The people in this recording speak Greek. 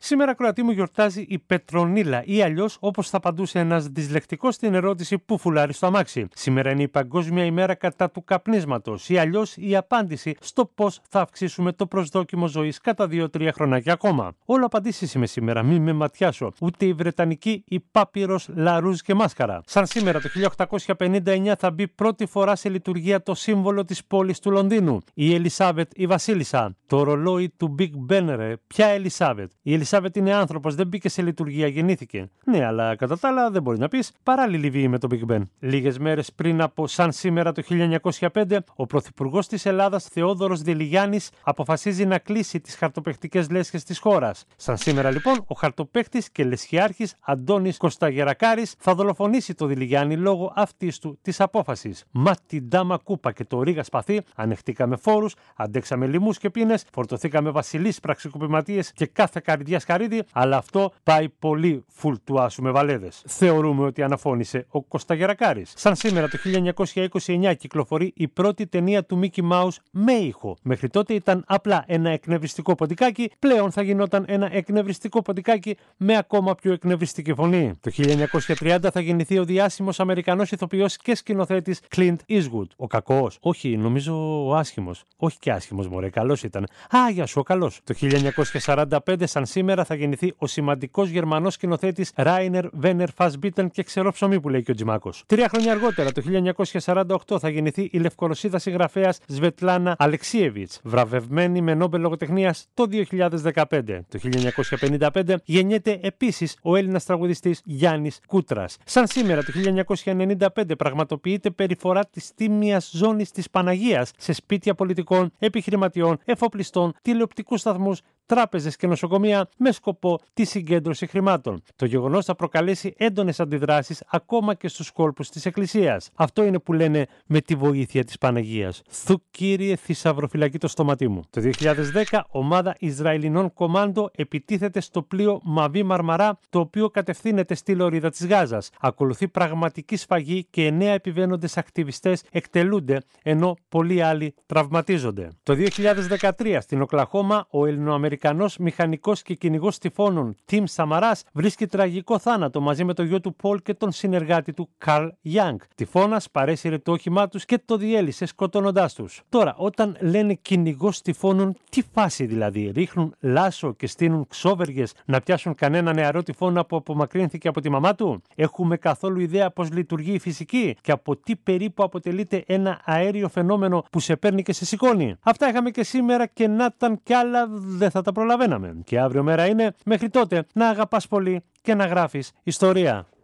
Σήμερα, Κροατή μου, γιορτάζει η Πετρονίλα ή αλλιώς όπως θα απαντούσε ένας δυσλεκτικός στην ερώτηση που φουλάρει στο αμάξι. Σήμερα είναι η Παγκόσμια ημέρα κατά του καπνίσματος ή αλλιώς η απάντηση στο πώς θα αυξήσουμε το προσδόκιμο ζωής κατά 2-3 χρονάκια ακόμα. Όλο απαντήσεις είμαι σήμερα, μην με ματιάσω. Ούτε η Βρετανική, η Πάπυρος, Λαρούζ και Μάσκαρα. Σαν σήμερα το 1859 θα μπει πρώτη φορά σε λειτουργία το σύμβολο της πόλης του Λονδίνου. Η Ελισάβετ η Βασίλισσα. Το ρολόι του Big Ben, Ποια Ελισάβετ. Η Ελισάβετ Ελισάβετ είναι άνθρωπος, δεν μπήκε σε λειτουργία, γεννήθηκε. Ναι, αλλά κατά τα άλλα δεν μπορεί να πεις παράλληλη βία με τον Big Ben. Λίγες μέρες πριν από σαν σήμερα το 1905, ο Πρωθυπουργός της Ελλάδας Θεόδωρος Δελιγιάννης αποφασίζει να κλείσει τις χαρτοπαιχτικές λέσχες της χώρας. Σαν σήμερα λοιπόν, ο χαρτοπαίχτης και λεσχιάρχης Αντώνης Κωνσταγερακάρης θα δολοφονήσει το Δελιγιάννη λόγω αυτής του της απόφασης. Μα την τάμα κούπα και το ρίγα σπαθί, ανεχτήκαμε φόρους, αντέξαμε λοιμού και πίνες, φορτωθήκαμε βασιλείς πραξικοπηματίες και κάθε καρδιά Διασκαρίδη, αλλά αυτό πάει πολύ φουλτουάσου με βαλέδες. Θεωρούμε ότι αναφώνησε ο Κωσταγερακάρη. Σαν σήμερα το 1929 κυκλοφορεί η πρώτη ταινία του Mickey Mouse με ήχο. Μέχρι τότε ήταν απλά ένα εκνευριστικό ποντικάκι, πλέον θα γινόταν ένα εκνευριστικό ποντικάκι με ακόμα πιο εκνευριστική φωνή. Το 1930 θα γεννηθεί ο διάσημος Αμερικανός ηθοποιός και σκηνοθέτης Clint Eastwood. Ο κακός, όχι, νομίζω ο άσχημος. Όχι και άσχημος, μωρέ, καλός ήταν. Α, σου, καλός. Το 1945, σαν σήμερα, σήμερα θα γεννηθεί ο σημαντικός Γερμανός σκηνοθέτης Ράινερ Βένερ Φασμπίτεν και ξερό ψωμί που λέει και ο Τζιμάκος. Τρία χρόνια αργότερα, το 1948, θα γεννηθεί η Λευκορωσίδα συγγραφέας Σβετλάνα Αλεξίεβιτ, βραβευμένη με Νόμπελ Λογοτεχνίας το 2015. Το 1955 γεννιέται επίσης ο Έλληνας τραγουδιστής Γιάννης Κούτρας. Σαν σήμερα, το 1995, πραγματοποιείται περιφορά της τίμιας ζώνης της Παναγίας σε σπίτια πολιτικών, επιχειρηματιών, εφοπλιστών, τηλεοπτικούς σταθμούς, τράπεζες και νοσοκομεία με σκοπό τη συγκέντρωση χρημάτων. Το γεγονός θα προκαλέσει έντονες αντιδράσεις ακόμα και στους κόλπους της Εκκλησίας. Αυτό είναι που λένε με τη βοήθεια της Παναγίας. Θου κύριε θησαυροφυλακή το στόματί μου. Το 2010, ομάδα Ισραηλινών κομμάντο επιτίθεται στο πλοίο Μαβί Μαρμαρά, το οποίο κατευθύνεται στη λωρίδα της Γάζας. Ακολουθεί πραγματική σφαγή και εννέα επιβαίνοντες ακτιβιστές εκτελούνται, ενώ πολλοί άλλοι τραυματίζονται. Το 2013, στην Οκλαχώμα, ο Ελληνοαμερικανός Αμερικανός μηχανικός και κυνηγός τυφώνων Τιμ Σαμαρά βρίσκει τραγικό θάνατο μαζί με το γιο του Πολ και τον συνεργάτη του Καρλ Γιάνγκ. Τυφώνας παρέσυρε το όχημά τους και το διέλυσε σκοτώνοντάς τους. Τώρα, όταν λένε κυνηγός τυφώνων, τι φάση δηλαδή. Ρίχνουν λάσο και στείνουν ξόβεργες να πιάσουν κανένα νεαρό τυφώνα που απομακρύνθηκε από τη μαμά του. Έχουμε καθόλου ιδέα πώς λειτουργεί η φυσική και από τι περίπου αποτελείται ένα αέριο φαινόμενο που σε παίρνει και σε σηκώνει. Αυτά είχαμε και σήμερα και να ήταν κι άλλα δεν θα τα προλαβαίναμε. Και αύριο μέρα είναι. Μέχρι τότε να αγαπάς πολύ και να γράφεις ιστορία.